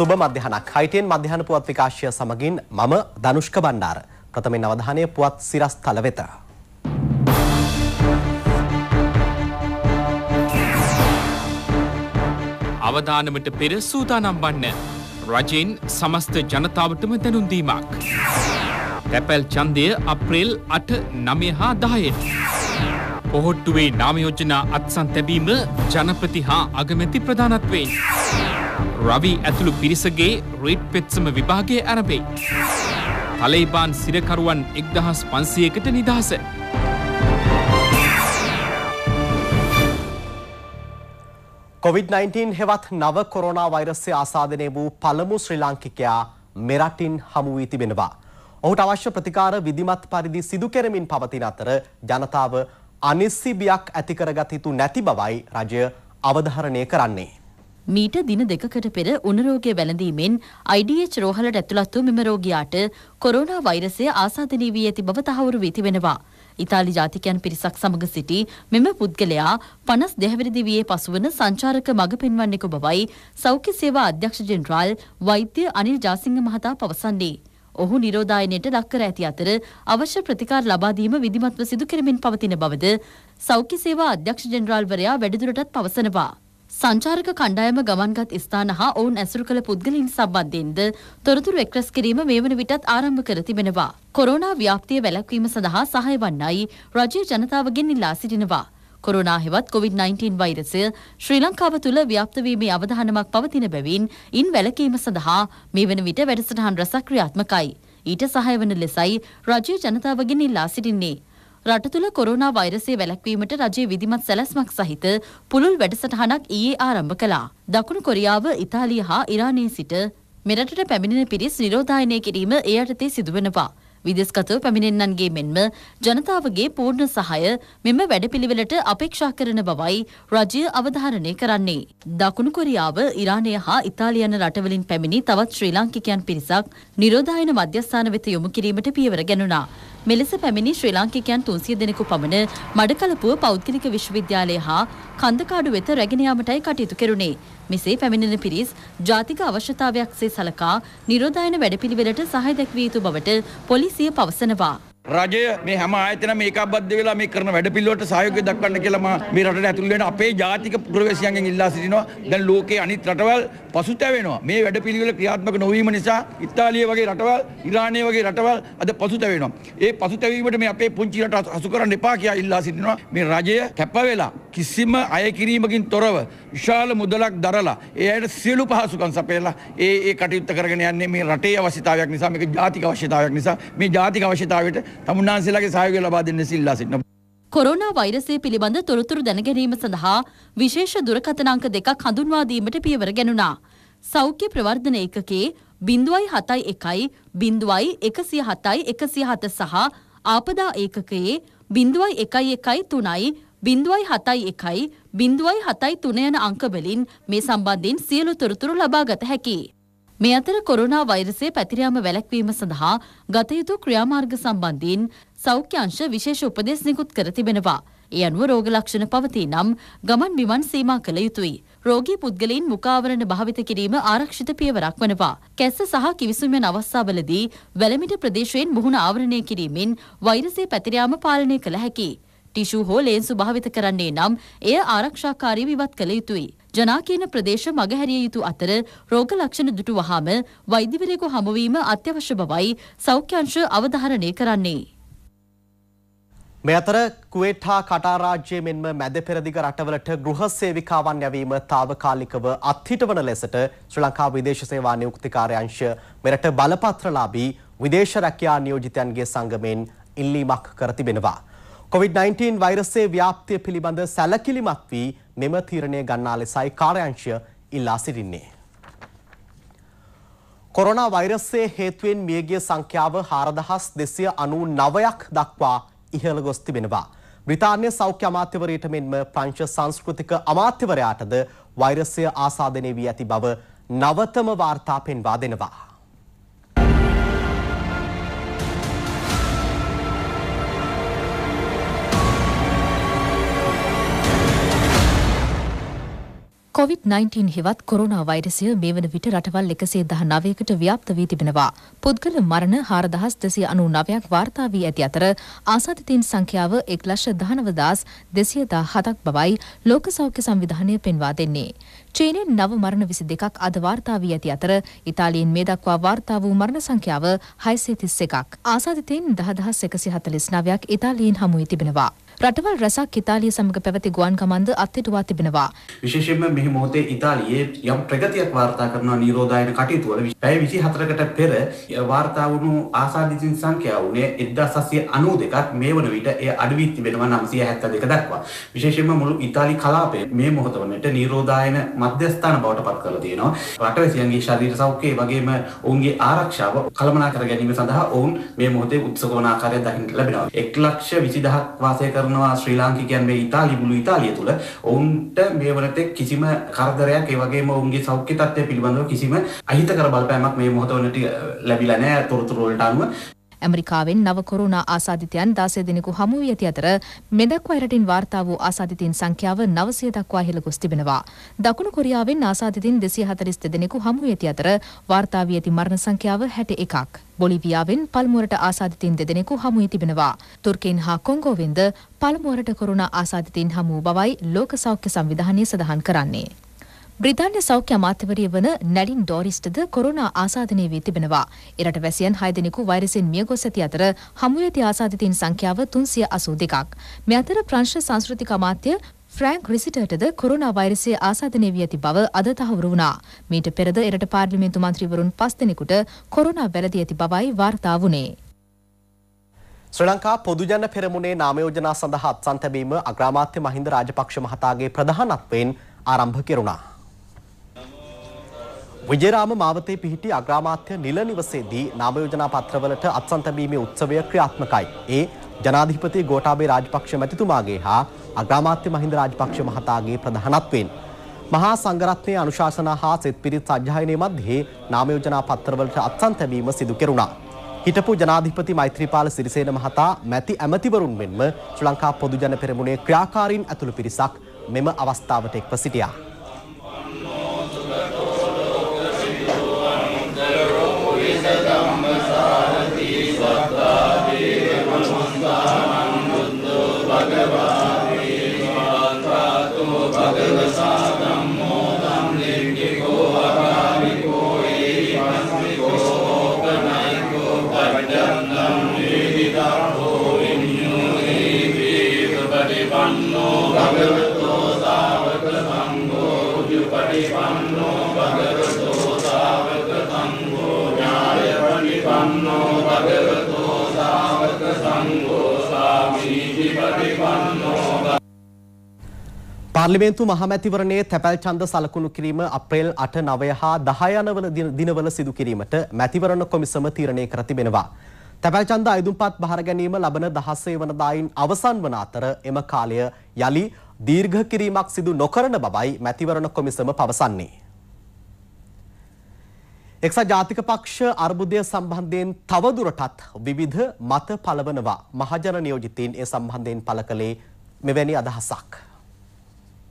සුබ මධ්‍යහනක් හයිටෙන් මධ්‍යහන පුවත් විකාශය සමගින් මම ධනුෂ්ක බණ්ඩාර ප්‍රථමයෙන් අවධානය පුවත් සිරස්තල වෙත. අවධානමට පෙර සූදානම් වන්න රජයෙන් සමස්ත ජනතාවටම දැනුන්දීමක්. තැපැල් චන්දය අප්‍රේල් අට නමය හා දායෙන්. පොහොට්ටුවේ නාමයෝජනා අත්සන් තැබීම ජනපති හා අගමැති ප්‍රධානත්වෙන්. රවී ඇතුළු පිරිසගේ රේට් පෙත්සම විභාගය ඇරපෙයි. තලයිබාන් සිරකරුවන් එක්දහස් පන්සියකට නිදහස. COVID-19 හෙවත් නව කොරෝනා වෛරස්ය ආසාධනය වූ පළමු ශ්‍රී ලාංකිකයා මෙරටින් හමුුවී තිබෙනවා. ඔහුට අවශ්‍ය ප්‍රතිකාර විදිමත් පරිදි සිදු කෙරමින් පවතින අතර ජනතාව අනිස්සිබියක් ඇතිකරගත යුතු නැති බවයි රජය අවධහරණය කරන්නේ. මීට දින දෙකකට පෙර උණරෝගය වැළඳීමෙන් IDH රෝහලට ඇතුළත් වූ මෙම රෝගියාට කොරෝනා වෛරසය ආසාදනී වී ඇති බව තහවුරු වී තිබෙනවා. ඉතාලි ජාතිකයන් පිරිසක් සමග සිටි මෙම පුද්ගලයා 52 වෙනිදි වියේ පසුවන සංචාරක මඟ පෙන්වන්නෙකු බවයි සෞඛ්‍ය සේවා අධ්‍යක්ෂ ජෙනරාල් වෛද්‍ය අනිල් ජාසිංහ මහතා පවසන්නේ. ඔහු නිරෝධායනයට ලක්කර ඇති අතර අවශ්‍ය ප්‍රතිකාර ලබා දීම විධිමත්ව සිදු කරමින් පවතින බවද සෞඛ්‍ය සේවා අධ්‍යක්ෂ ජෙනරාල්වරයා වැඩිදුරටත් පවසනවා. සංචාරක කණ්ඩායම ගමන්ගත් ස්ථාන හා ඔවුන් ඇසුරු කළ පුද්ගලින් සම්බන්ධයෙන්ද තොරතුරු එක්රැස් කිරීම මේ වන විටත් ආරම්භ කර තිබෙනවා. කොරෝනා ව්‍යාප්තිය වැළැක්වීම සඳහා සහය වන්නයි රජය ජනතාවගෙන් ඉල්ලා සිටිනවා. කොරෝනා හෙවත් COVID-19 වෛරසය ශ්‍රී ලංකාව තුළ ව්‍යාප්තවීමේ අවධානමක් පවතින බැවින් ඉන් වැළකීම සඳහා මේ වන විට වැඩසටහන් රසක්‍රියාත්මකයි. ඊට සහයවන ලෙසයි රජය ජනතාවගෙන් ඉල්ලා සිටින්නේ. රට තුළ කොරෝනා වෛරසය වැළැක්වීමට රජයේ විධිමත් සැලැස්මක් සහිත පුළුල් වැඩසටහනක් ඊයේ ආරම්භ කළා. දකුණු කොරියාව, ඉතාලිය හා ඉරානයේ සිට මෙරටට පැමිණෙන පිරිස් නිරෝධායනය කිරීම ඒ යටතේ සිදුවනවා. විදෙස්ගතව පැමිණෙන්නන්ගේ මෙන්ම ජනතාවගේ පූර්ණ සහය මෙම වැඩපිළිවෙලට අපේක්ෂා කරන බවයි රජය අවධාරණය කරන්නේ. දකුණු කොරියාව ඉරානය හා ඉතාලියන රටවලින් පැමිණි තවත් ශ්‍රී ලාංකිකයන් පිරිසක් නිරෝධායන මධ්‍යස්ථාන වෙත යොමු කිරීමට පියවර ගැනුණා. මෙලෙස පැමිණි ශ්‍රී ලාංකිකයන් තුන්සිය දෙනෙකු පමණ මඩකලපුව පෞද්ගලික විශ්වවිද්‍යාලය හා කන්දකාඩු වෙත රැගෙන යාමටයි කටයුතු කෙරුණේ. මෙසේ පැමිණෙන පිරිස් ජාතික අවශ්‍යතාවයක් සේ සලකා නිරෝධායන වැඩපිළිවෙලට සහය දැක්විය යුතු බවට පොලිසිය පවසනවා. රජය මේ හැම ආයතන මේක බද්ධ වෙලා මේ කරන වැඩපිළිවෙලට සහයෝගය දක්වන්න කියලා මා මේ රටට ඇතුල් වෙන අපේ ජාතික පුරවැසියන්ගෙන් ඉල්ලා සිටිනවා. දැන් ලෝකයේ අනිත් රටවල් පසුතැවෙනවා. මේ වැඩපිළිවෙල ක්‍රියාත්මක නොවීම නිසා ඉතාලිය වගේ රටවල්, ඉරානය වගේ රටවල් අද පසුතැවෙනවා. ඒ පසුතැවීමට මේ අපේ පුංචි රට හසු කරන්න එපා කියලා ඉල්ලා සිටිනවා. මේ රජය කැප වෙලා කිසිම අයකිරීමකින් තොරව විශාල මුදලක් දරලා ඒ අයට සියලු පහසුකම් සපයලා ඒ ඒ කටයුත්ත කරගෙන යන්නේ මේ රටේ අවශ්‍යතාවයක් නිසා මේක ජාතික අවශ්‍යතාවයක් නිසා මේ ජාතික අවශ්‍යතාවයට තමුන්නාන්සේලාගේ සහයෝගය ලබා දෙන්න සිල්ලා සිටිනවා. කොරෝනා වෛරසය පිළිබඳ තොරතුරු දැනගැනීම සඳහා විශේෂ දුරකථන අංක දෙකක් හඳුන්වා දීමට පියවර ගැනුණා. සෞඛ්‍ය ප්‍රවර්ධන ඒකකයේ බිඳුවයි හතයි එකයි බිඳුවයි එකසිය හතයි එකසිය හත සහ ආපදා ඒකකයේ බිඳුවයි එකයි එකයි තුනයි බිඳුවයි හතයි එකයි බිඳුවයි හතයි තුනයන අංකවලින් මේ සම්බන්ධින් සියලු තොරතුරු ලබාගත හැකි. මේ අතර කොරුණා වෛරසේ පැතිරයාම වැලැක්වීම සඳහා ගතයුතු ක්‍රියාමාර්ග සම්බන්ධීන් සෞඛ්‍යංශ විශේෂ උපදෙස් නිකුත් කර තිබෙනවා. ඒ අනුව රෝග ලක්ෂණ පවතිී නම් ගමන් බිමන් සීමා කළ යුතුයි. රෝගී පුද්ගලයින් මුකාවරණ භාවිත කිරීම ආරක්ෂිත පියවරක් වනවා. කැස්ස සහ කිවිසුමෙන් අවස්ථාවලදී වැලමිට ප්‍රදේශයෙන් මුහුණ ආවරණය කිරීමෙන් වෛරසේ පැතිරයාම පාලනය කළ හැකි. ටිෂු හෝ ලේන්සු භාවිත කරන්නේ නම් එය ආරක්ෂාකාරීව ඉවත් කළ යුතුයි. ජනාකීන ප්‍රදේශ මගහැරිය යුතු අතර රෝග ලක්ෂණ දුටු වහාම වෛද්‍යවරයෙකු හමුවීම අත්‍යවශ්‍ය බවයි සෞඛ්‍යංශ අවධාරණය කරන්නේ. මේ අතර කුවේට් හා කටා රාජ්‍යයේ මෙන්ම මැද පෙරදිග රටවලට ගෘහ සේවිකාවන් යැවීම తాවකාලිකව අත්හිටවන ලෙසට ශ්‍රී ලංකා විදේශ සේවා නියුක්තිකාරයංශ මෙරට බලපත්‍රලාභී විදේශ රැකියා නියෝජිතයන්ගේ සංගමෙන් ඉල්ලීමක් කර තිබෙනවා. COVID-19 වෛරසයේ ව්‍යාප්තිය පිළිබඳ සැලකිලිමත් වී මෙම තීරණය ගන්නා ලෙසයි කාර්යාංශය ඉල්ලා සිටින්නේ. කොරෝනා වෛරසයේ හේතුවෙන් මියගිය සංඛ්‍යාව 4299ක් දක්වා ඉහළ ගොස් තිබෙනවා. බ්‍රිතාන්‍ය සෞඛ්‍ය අමාත්‍යවරයට මෙන්ම ප්‍රංශ සංස්කෘතික අමාත්‍යවරයාටද වෛරසය ආසාදනය වී ඇති බව නවතම වාර්තා පෙන්වා දෙනවා. කොවිD-19 හෙවත් කොරුණා වෛරසය මේ වන විට රටවල් 119කට ව්‍යාප්ත වී තිබෙනවා. පුද්ගල මරණ 4299ක් වාර්තා වී ඇති අතර ආසාදිතයින් සංඛ්‍යාව 119207ක් බවයි ලෝක සෞඛ්‍ය සංවිධානය පෙන්වා දෙන්නේ. චීනෙන් නව මරණ 22ක් අද වාර්තා වී ඇති අතර ඉතාලියෙන් මේ දක්වා වාර්තා වූ මරණ සංඛ්‍යාව 631ක්. ආසාදිතයින් 10149ක් ඉතාලියෙන් හමු වී තිබෙනවා. රටවල් රැසක් ඉතාලිය සමග පැවති ගුවන් කමන්ද අත්හිටුවා තිබෙනවා. විශේෂයෙන්ම මෙහි මොහොතේ ඉතාලියේ යම් ප්‍රගතියක් වාර්තා කරනවා නිරෝධායන කටයුතු වල පැය 24කට පෙර වාර්තා වුණු ආසාදිතින් සංඛ්‍යාව වුණේ 1792ක් මේ වන විට එය අඩු වී තිබෙනවා 972 දක්වා. විශේෂයෙන්ම මුළු ඉතාලි කලාපය මේ මොහොත වනට නිරෝධායන මධ්‍යස්ථාන බවට පත් කරලා තියෙනවා. රටවැසියන්ගේ ශරීර සෞඛ්‍යය වගේම ඔවුන්ගේ ආරක්ෂාව කළමනා කර ගැනීම සඳහා ඔවුන් මේ මොහොතේ උත්සවන ආකාරය දකින්න ලැබෙනවා. 1 ලක්ෂ 20000ක් වාසය කරන කරනවා ශ්‍රී ලාංකිකයන් මේ ඉතාලි මුළු ඉතාලිය තුළ ඔවුන්ට මේ වනතෙක් කිසිම කරදරයක් ඒ වගේම ඔවුන්ගේ සෞඛ්‍ය තත්ත්වය පිළිබඳව කිසිම අහිතකර බලපෑමක් මේ මොහොත වනට ලැබිලා නැහැ තොරතුරු වලට අනුව ඇමරිකාවෙන් නව කොරුණා ආසාධිතයන් දාසය දෙනෙකු හමු වී ඇති අතර මෙදක්වා එරටින් වාර්තා වූ ආසාධිතීන් සංඛ්‍යාව නවසය දක්වා ඉහළ ගොස් තිබෙනවා. දකුණු කොරියාවෙන් ආසාධිතීන් දෙසිය හතරිස් දෙදෙනෙකු හමු වී ඇති අතර වාර්තා වී ඇති මරණ සංඛ්‍යාව හැට එකක්. බොලිවියාවෙන් පල්මුවරට ආසාධිතීන් දෙදෙනෙකු හමු වී තිබෙනවා. තුර්කෙන් හා කොංගෝවෙන්ද පල්මුවරට කොරුණා ආසාධිතීන් හමු බවයි ලෝක සෞඛ්‍ය සංවිධානය සඳහන් කරන්නේ. බ්‍රිතාන්‍ය සෞඛ්‍ය අමාත්‍යවරිය වන නැලින් ඩෝරිස්ටද කොරෝනා ආසාදනය වී තිබෙනවා. එරට වැසියන් හය දෙනෙකු වෛරසින් මිය ගොස් ඇති අතර හමු ඇති ආසාදිතයින් සංඛ්‍යාව තුන්සිය අසූ දෙකක්. මෙ අතර ප්‍රංශ සංස්කෘතික අමාත්‍ය ෆ්‍රෑන්ක් රිසිටටද කොරුණා වෛරසය ආසාධනය වී ඇති බව අද තහවුරු වුණා. මීට පෙරද එරට පාර්ලිමේන්තු මන්ත්‍රීවරුන් පස් දෙනෙකුට කොරුණා වැළඳී ඇති බවයි වාර්තා වුණේ. ශ්‍රී ලංකා පොදුජන පෙරමුණේ නාමයෝජනා සඳහා අත්සන් තැබීම අග්‍රාමාත්‍ය මහින්ද රාජපක්ෂ මහතාගේ ප්‍රධානත්වයෙන් ආරම්භ කෙරුණා. විජයරාම මාවතේ පිහිටි අග්‍රාමාත්‍ය නිල නිවසේදී නාමයෝජනා පත්‍රවලට අත්සන් තැබීමේ උත්සවය ක්‍රියාත්මකයි. ඒ ජනාධිපති ගෝඨාභය රාජපක්ෂ මැතිතුමාගේ හා අග්‍රාමාත්‍ය මහින්ද රාජපක්ෂ මහතාගේ ප්‍රධානත්වයෙන් මහා සංඝරත්නයේ අනුශාසනා හා සෙත් පිරිත් සජ්ජායනයේ මැද්දේ නාමයෝජනා පත්‍රවලට අත්සන් තැබීම සිදු කෙරුණා. හිටපු ජනාධිපති මෛත්‍රීපාල සිරිසේන මහතා මැති ඇමතිවරුන් මෙන්ම ශ්‍රී ලංකා පොදු ජන පෙරමුණේ ක්‍රියාකාරීන් ඇතුළු පිරිසක් මෙම අවස්ථාවට එක්ව සිටියා. श्रद्धा देवमनुस्तामन् बुद्धो भगवा පාර්ලිමේන්තු මහමැතිවරණයේ තැපැල් ඡන්ද සලකුණු කිරීම අප්‍රේල් 8 9 හා 10 යනවන දිනවල සිදු කිරීමට මැතිවරණ කොමිසම තීරණය කර තිබෙනවා. තැපැල් ඡන්ද අයදුම්පත් බහර ගැනීම ලබන 16 වනදායින් අවසන් වන අතර එම කාලය යලි දීර්ඝ කිරීමක් සිදු නොකරන බවයි මැතිවරණ කොමිසම පවසන්නේ. එක්සත් ජාතික පක්ෂ අර්බුදය සම්බන්ධයෙන් තවදුරටත් විවිධ මත පළවනවා. මහජන නියෝජිතීන් ඒ සම්බන්ධයෙන් පළ කළේ මෙවැනි අදහසක්.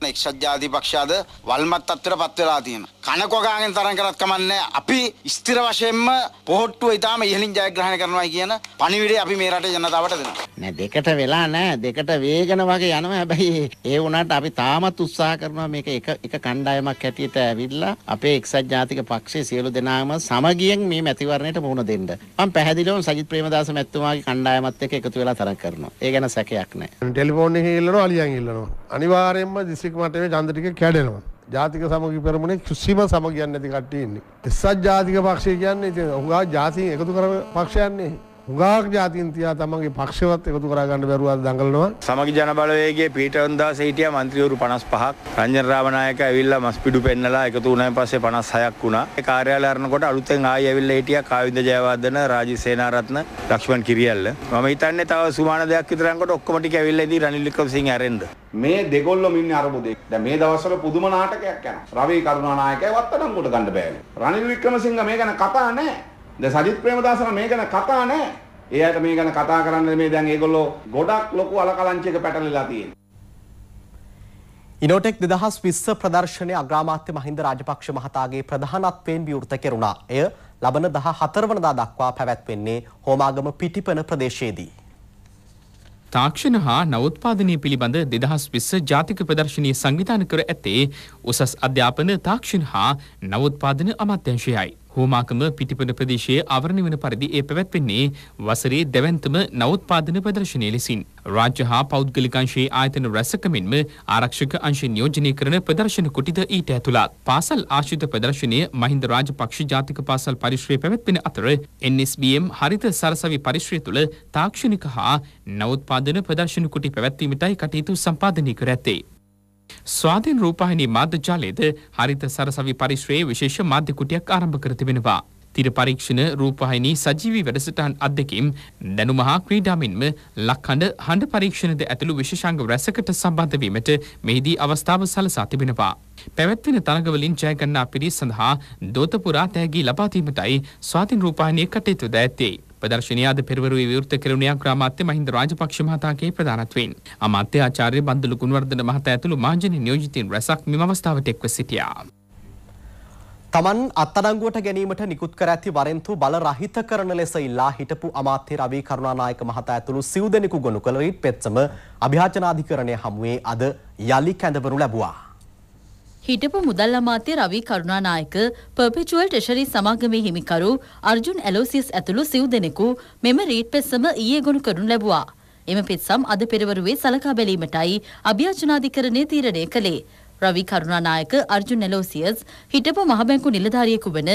එක්ෂත් ජාතිපක්ෂාද වල්මත් අත්තර පත්වෙලා තියෙන. කනකොගාගෙන් තරම් කරත් කමන්නේ අපි ස්ථිර වශයෙන්ම පොහොට්ටුව ඉතාම ඉහලින් ජයග්‍රහණය කරනවා කියන පණිවිඩය අපි මේ රටේ ජනතාවට දෙනවා. නෑ දෙකට වෙලා නෑ දෙකට වේගන වගේ යනවා හැබැයි ඒ වුණාට අපි තාමත් උත්සාහ කරනවා මේක එක එක කණ්ඩායමක් හැටියට ඇවිල්ලා අපේ එක්සත් ජාතික පක්ෂයේ සියලු දෙනාම සමගියෙන් මේ මැතිවරණයට මුහුණ දෙන්න. මම පැහැදිලිවම සජිත් ප්‍රේමදාස මැතිතුමාගේ කණ්ඩායමත් එක්ක එකතු වෙලා තරඟ කරනවා. ඒ ගැන සැකයක් නෑ. ටෙලිෆෝන් එකේ ඉල්ලනවා අලියන් ඉල්ලනවා. අනිවාර්යයෙන්ම දිස්ත්‍රික් මට්ටමේ ඡන්ද ටික කැඩෙනවා. ජාතික සමගි පෙරමුණේ කිසිම සමගියක් නැති කට්ටිය ඉන්නේ. එස්සත් ජාතික පක්ෂය කියන්නේ ඉතින් උගා ජාතින් එකතු කරන පක්ෂයන්නේ. හුඟක් ජාතින් තියා තමන්ගේ පක්ෂවත් එකතු කරගන්න බැරුවත් දඟලනවා සමග ජනබලවේගේ පීටවන්දා සිටිය මන්ත්‍රියවරු පනස් පහක් රංජන් රාමණයක ඇවිල්ල මස් පිඩු පෙන්නලා එකතු වනය පස්සේ පනස් හයක් වුණා කාර්යාලරනකොට අලුතෙන් ආය ඇවිල්ල හිටිය කාවිද ජයවාදන රාජි සේනාරත්න ලක්ෂ්මන් කිරියල්ල මම හිතන්නේ තව සුමාන දෙයක් විතරන්කොට ඔක්කොමටි ඇවිල්ලදී රනිල්ලිකම් සිං ඇරෙන්ද මේ දෙගොල්ලොම ඉන්නේ අරමුදේ. දැන් මේ දවස්වල පුදුම નાටකයක් යනවා. රවී කරුණානායකයා වත්තනම් කොට ගන්න බෑනේ. රනිල් වික්‍රමසිංහ මේ ගැන කතා නැහැ. දැන් සජිත් ප්‍රේමදාසලා මේ ගැන කතා නැහැ. ඒ අයට මේ ගැන කතා කරන්න මේ දැන් ඒගොල්ලෝ ගොඩක් ලොකු අලකලංචයක පැටලලා තියෙනවා. ඉනෝටෙක් දෙදහස් විස්ස ප්‍රදර්ශනය අග්‍රාමාත්‍ය මහින්ද රාජපක්ෂ මහතාගේ ප්‍රධානත්වයෙන් විවෘත කෙරුණා. එය ලබන දහ හතරවනදා දක්වා පැවැත්වෙන්නේ හෝමාගම පිටිපන ප්‍රදේශයේදී. තාක්ෂණ හා නවත්පාදනය පිළිබඳ දෙදහස් විස්ස ජාතික ප්‍රදර්ශනය සංවිධාන කර ඇත්තේ උසස් අධ්‍යාපන තාක්ෂණ හා නවත්පාදන අමාත්‍යංශයයි. හෝමාකම පිටිපන ප්‍රදේශයේ අවරණ වන පරිදි ඒ පැවැත්වෙන්නේ වසරේ දැවන්තම නවත්පාදන ප්‍රදර්ශනය ලෙසින්. රාජ්‍ය හා පෞද්ගලිකංශයේ ආයතන රැසකමින්ම ආරක්ෂක අංශ නියෝජනය කරන ප්‍රදර්ශන කුටිද ඊට ඇතුළත්. පාසල් ආශ්‍රිත ප්‍රදර්ශනය මහින්ද රාජපක්ෂ ජාතික පාසල් පරිශ්‍රය පැවැත්වෙන අතර NSBM හරිත සරසවි පරිශ්‍රය තුළ තාක්ෂණික හා නවත්පාදන ප්‍රදර්ශන කුටි පැවැත්වීමටයි කටයුතු සම්පාදනය කර ඇත්තේ. ස්වාධීන් රූපහිනි මාධ්‍ය ජාලයේද හරිත සරසවි පරිශ්‍රයේ විශේෂ මාධ්‍ය කුටියක් ආරම්භ කර තිබෙනවා. තිර පරීක්ෂණ රූපහිනි සජීවී වැඩසටහන් අධ්‍යක්ෂින් දැනුම හා ක්‍රීඩාමින්ම ලක්හඬ හඬ පරීක්ෂණද ඇතුළු විශේෂාංග රැසකට සම්බන්ධ වීමට මෙහිදී අවස්ථාව සලසා තිබෙනවා. පැවැත්වෙන තරඟවලින් ජයගන්නා පිරිස් සඳහා දෝතපුරා තෑගී ලබා දීමටයි ස්වාධීන් රූපහිනී කටයුතු ද ඇත්තේ. ප්‍රදර්ශනයාද පෙරවරුවේ විවෘත කෙරුණියක් ග්‍රාමාත්‍ය මහින්ද රාජපක්ෂ මහතාගේ ප්‍රධානත්වයෙන් අමාත්‍ය ආචාර්ය බන්දුලු ගුණවර්ධන මහතා ඇතුළු මාජන නියෝජිතින් රැසක් මෙම අවස්ථාවට එක්ව සිටියා. තමන් අත්අඩංගුවට ගැනීමට නිකුත් කර ඇති වරෙන්තු බල රහිත කරන ලෙස ඉල්ලා හිටපු අමාත්‍ය රවී කරුණානායක මහතා ඇතුළු සිව් දෙනෙකු ගොනු කළ රීට් පෙත්සම අභියාචනාධිකරණය හමුවේ අද යලි කැඳවනු ලැබුවා. හිටපු මුදල් අමාත්‍ය රවී කරුණානායක පර්පිචුවල් ටෙෂරි සමාගමේ හිමිකරු අර්ජුන් ඇලෝසිස් ඇතුළු සිව් දෙනෙකු මෙම රීට් පෙත්සම ඊයේ ගොනු කරනු ලැබුවා. එම පෙත්සම් අද පෙරවරුවේ සලකා බැලීමටයි අභ්‍යාචනාධිකරණය තීරණය කළේ. රවි කරුණානායක අර්ජුන් ඇලෝසියස් හිටපු මහබැංකු නිලධාරියෙකු වන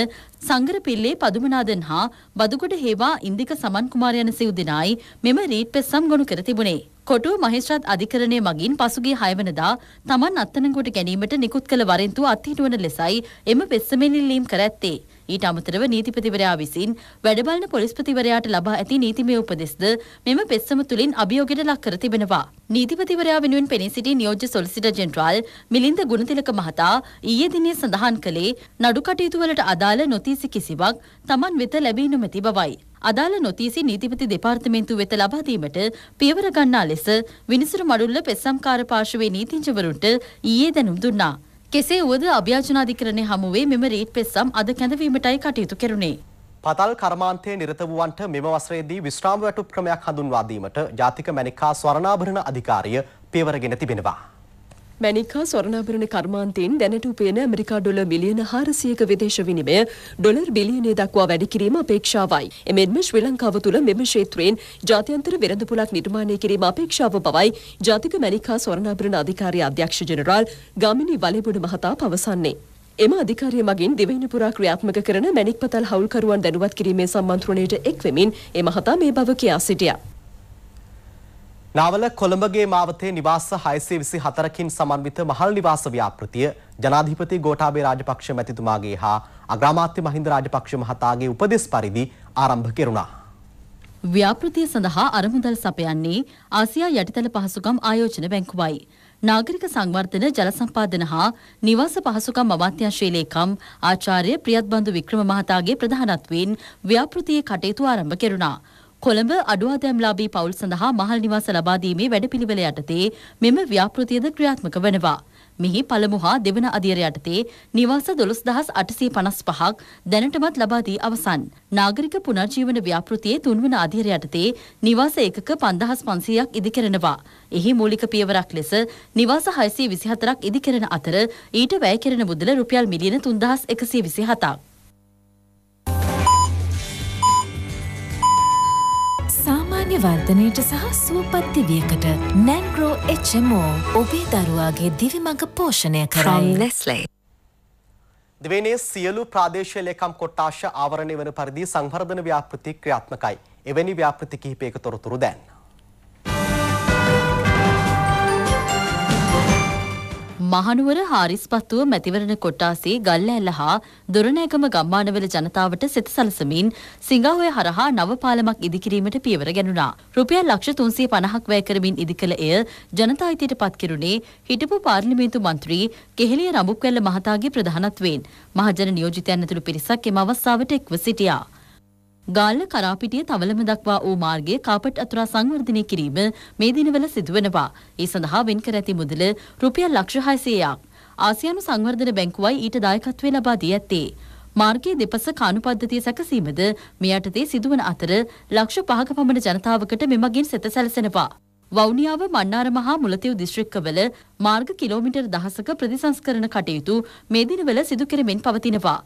සංගර පිල්ලේ පදුමනාදන් හා බදුගොඩ හේවා ඉන්දික සමන් කුමාර යන සිව් දෙනායි මෙම රීට් පෙත්සම් ගොනු කර තිබුණේ. කොටුව මහිස්ත්‍රාත් අධිකරණය මගින් පසුගිය 6 වෙනිදා Taman අත්අඩංගුවට ගැනීමට නිකුත් කළ වරෙන්තුව අත්හිටුවන ලෙසයි එම වෙස්සමෙනිල්ලීම් කර ඇත්තේ. ඊට අමතරව නීතිපතිවරයා විසින් වැඩබලන පොලිස්පතිවරයාට ලබා ඇති නීතිමය උපදෙස්ද මෙම පෙස්සම තුලින් අභියෝගයට ලක් කර තිබෙනවා. නීතිපතිවරයා වෙනුවෙන් පෙනී සිටි නියෝජ්‍ය සොලිසිටර් ජෙනරාල් මිලින්ද ගුණතිලක මහතා ඊයේ දිනේ සඳහන් කළේ නඩු කටයුතු වලට අදාළ නොතීසි කිසිවක් Taman වෙත ලැබී නොමැති බවයි. අදාළ නොතීසි නීතිපති දෙපාර්තමේන්තුව වෙත ලබා දීමට පියවර ගන්නා ලෙස විනිසුරු මඩුල්ල පෙස්සම්කාර පාර්ශවයේ නීතිඥවරුන්ට ඊයේ දැනුම් දුන්නා. කෙසේ වුවද අභ්‍යාචනාධිකරණය හමුවේ මෙම රීට් පෙස්සම් අද කැඳවීමටයි කටයුතු කෙරුණේ. පතල් කර්මාන්තයේ නිරත වූවන්ට මෙම වසරේදී විශ්‍රාම වැටුප් ක්‍රමයක් හඳුන්වා දීමට ජාතික මැනිකා ස්වර්ණාභරණ අධිකාරිය පියවර ගෙන තිබෙනවා. මැණික් හා ස්වර්ණාභරණ කර්මාන්තයෙන් දැනට උපයන ඇමරිකා ඩොලර් මිලියන 400ක විදේශ විනිමය ඩොලර් බිලියනය දක්වා වැඩි කිරීම අපේක්ෂාවයි. එමෙන්ම ශ්‍රී ලංකාව තුළ මෙම ක්ෂේත්‍රයෙන් ජාත්‍යන්තර වෙළඳපොලක් නිර්මාණය කිරීම අපේක්ෂාව බවයි ජාතික මැණික් හා ස්වර්ණාභරණ අධිකාරියේ අධ්‍යක්ෂ ජෙනරාල් ගාමිණී වලේබොඩ මහතා පවසන්නේ. එම අධිකාරිය මගින් දෙවයින පුරා ක්‍රියාත්මක කරන මැණික්පතල් හවුල්කරුවන් දැනුවත් කිරීමේ සම්මන්ත්‍රණයට එක්වෙමින් ඒ මහතා මේ බව කියා සිටියා. නාවල කොළඹගේ මාවතේ නිවාස 624කින් සමන්විත මහල් නිවාස ව්‍යාපෘතිය ජනාධිපති ගෝඨාභය රාජපක්ෂ මැතිතුමාගේ හා අග්‍රාමාත්‍ය මහින්ද රාජපක්ෂ මහතාගේ උපදෙස් පරිදි ආරම්භ කෙරුණා. ව්‍යාපෘතිය සඳහා අරමුදල් සපයන්නේ ආසියා යටිතල පහසුකම් ආයෝජන බැංකුවයි. නාගරික සංවර්ධන ජල සම්පාදන හා නිවාස පහසුකම් අමාත්‍යංශයේ ලේකම් ආචාර්ය ප්‍රියත්බන්දු වික්‍රම මහතාගේ ප්‍රධානත්වයෙන් ව්‍යාපෘතියේ කටයුතු ආරම්භ කෙරුණා. කොළඹ අඩුවාදැම්ලාබී පවුල් සඳහා මහල් නිවාස ලබා දීමේ වැඩපිළිවෙල යටතේ මෙම ව්‍යාපෘතියද ක්‍රියාත්මක වෙනවා. මෙහි පළමු හා දෙවන අදියර යටතේ නිවාස 12855ක් දැනටමත් ලබා දී අවසන්. නාගරික පුනර්ජීවන ව්‍යාපෘතියේ තුන්වන අදියර යටතේ නිවාස ඒකක 5500ක් ඉදිකරනවා. එහි මූලික පියවරක් ලෙස නිවාස 624ක් ඉදිකරන අතර ඊට වැය කෙරෙන මුදල රුපියල් මිලියන 3127ක්. සෞම්‍ය වර්ධනයට සහ සුවපත් දිවියකට නැන්ග්‍රෝ HMෝ ඔබේ දරුවාගේ දිවිමඟ පෝෂණය කරයි ලෙස්ලේ. දෙවනේ සියලු ප්‍රාදේශය ලේකම් කොට්ටාශ ආවරණය වන පරිදි සංවර්ධන ව්‍යාපෘති ක්‍රියාත්මකයි. එවැනි ව්‍යාපෘති කිහිපයක තොරතුරු දැන්. මහනුවර හාරිස්පත්තුව මැතිවරණ කොට්ටාසේ ගල්ඇල්ල හා දොරණෑගම ගම්මානවල ජනතාවට සිත සලසමින් සිංගාහොය හරහා නව පාලමක් ඉදිකිරීමට පියවර ගැනුණා. රුපියල් ලක්ෂ තුන්සිය පණහක් වැය කරමින් ඉදිකළ එය ජනතා අයිතියට පත්කිරුණේ හිටපු පාර්ලිමේන්තු මන්ත්‍රී කෙහෙලිය රඹුක්වැල්ල මහතාගේ ප්‍රධානත්වයෙන් මහජන නියෝජිතයන් ඇතුළු පිරිසක් එම අවස්ථාවට එක්ව සිටියා. ගාල්ල කරාපිටිය තවලම දක්වා වූ මාර්ගයේ කාපට් අතුරා සංවර්ධනය කිරීම මේ දිනවල සිදුවනවා. ඒ සඳහා වෙන්කර ඇති මුදල රුපියල් ලක්ෂ 600ක්. ආසියානු සංවර්ධන බැංකුවයි ඊට දායකත්වය ලබා දී ඇත්තේ. මාර්ගයේ දෙපස කානු පද්ධතිය සැකසීමද මේ යටතේ සිදුවන අතර ලක්ෂ 5ක පමණ ජනතාවකට මෙමගින් සෙත සැලසෙනවා. වවුනියාව මන්නාර මහා මුලතිව් දිස්ත්‍රික්කවල මාර්ග කිලෝමීටර් දහසක ප්‍රතිසංස්කරණ කටයුතු මේ දිනවල සිදු කෙරෙමින් පවතිනවා.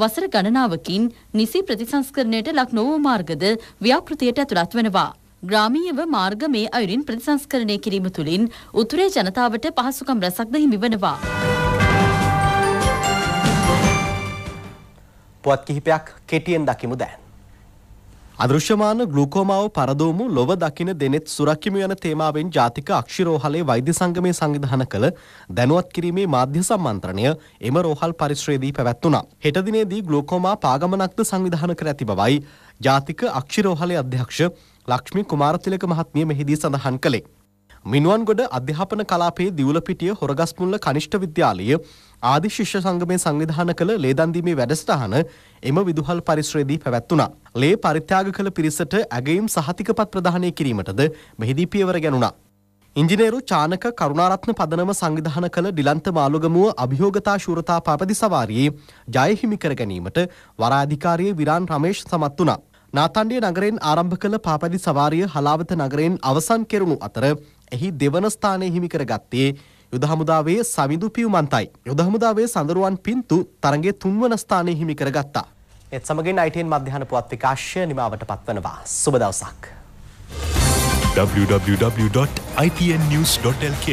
වසර ගණනාවකින් නිසි ප්‍රතිසංස්කරණයට ලක් නොවූ මාර්ගද ව්‍යාපෘතියට ඇතුළත් වෙනවා. ග්‍රාමීයව මාර්ග මේ අයුරින් ප්‍රතිසංස්කරණය කිරීම තුළින් උතුරේ ජනතාවට පහසුකම් රැසක්ද හිමිවනවා. පුවත් කිහිපයක් කෙටියෙන් දකිමු දැන්. අදෘශ්‍යමාන ගලූකෝමාව පරදෝමු ලොව දකින දෙනෙත් සුරක්කිම යන තේමාවෙන් ජාතික අක්ෂිරෝහලේ වෛද්‍ය සංගමය සංවිධාන කළ දැනුවත් කිරීමේ මාධ්‍ය සම්මන්ත්‍රණය එම රෝහල් පරිශ්‍රයේදී පැවැත්වුණා. හෙටදිනේදී ගලූකෝමා පාගමනක්ද සංවිධාන කර ඇති බවයි ජාතික අක්ෂිරෝහලේ අධ්‍යක්ෂ ලක්ෂ්මි කුමාරතිලක මහත්මිය මෙහිදී සඳහන් කළේ. මිනුවන්ගොඩ අධ්‍යාපන කලාපයේ දිවුලපිටිය හොරගස්මුල්ල කනිෂ්ඨ විද්‍යාලය ආදි ශිෂ්‍ය සංගමය සංවිධාන කළ ලේදන්දීමේ වැඩසටහන එම විදුහල් පරිශ්‍රයේදී පැවැත්වුණා. ලේ පරිත්‍යාග කළ පිරිසට ඇගයීම් සහතිකපත් ප්‍රදානය කිරීමටද මෙහිදී පියවර ගැනුණා. ඉංජිනේරු චානක කරුණාරත්න පදනම සංවිධාන කළ ඩිලන්ත මාළුගමුව අභියෝගතා ශූරතා පාපදි සවාරියේ ජය හිමි කර ගැනීමට වරාධිකාරියේ විරාන් රමේෂ් සමත් වුණා. නාතණ්ඩිය නගරයෙන් ආරම්භ කළ පාපදි සවාරිය හලාවත නගරයෙන් අවසන් කෙරුණු අතර එහි දෙවන ස්ථානය හිමි කරගත්තේ යුද හමුදාවේ සමිඳු පියුමන්තයි. යුද හමුදාවේ සඳරුවන් පින්තු තරඟයේ තුන්වන ස්ථානය හිමි කරගත්තා. එත් සමගින් ITN මධ්‍යහන පුවත් විකාශය නිමාවට පත්වනවා. සුබ දවසක්. www.itnnews.lk